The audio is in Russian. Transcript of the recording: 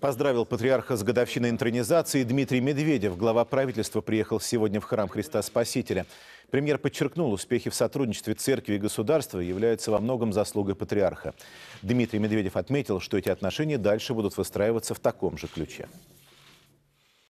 Поздравил патриарха с годовщиной интронизации Дмитрий Медведев. Глава правительства приехал сегодня в храм Христа Спасителя. Премьер подчеркнул, успехи в сотрудничестве церкви и государства являются во многом заслугой патриарха. Дмитрий Медведев отметил, что эти отношения дальше будут выстраиваться в таком же ключе.